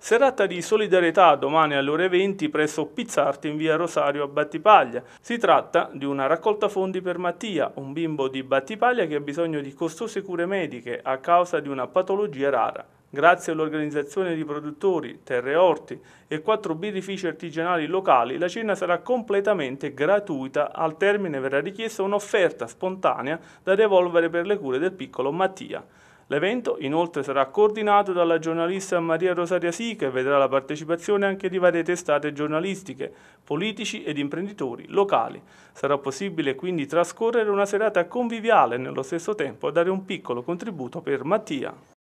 Serata di solidarietà domani alle ore 20 presso Pizzarti in via Rosario a Battipaglia. Si tratta di una raccolta fondi per Mattia, un bimbo di Battipaglia che ha bisogno di costose cure mediche a causa di una patologia rara. Grazie all'organizzazione di produttori, terre e orti e quattro birrifici artigianali locali, la cena sarà completamente gratuita. Al termine verrà richiesta un'offerta spontanea da devolvere per le cure del piccolo Mattia. L'evento inoltre sarà coordinato dalla giornalista Maria Rosaria Sica e vedrà la partecipazione anche di varie testate giornalistiche, politici ed imprenditori locali. Sarà possibile quindi trascorrere una serata conviviale e nello stesso tempo dare un piccolo contributo per Mattia.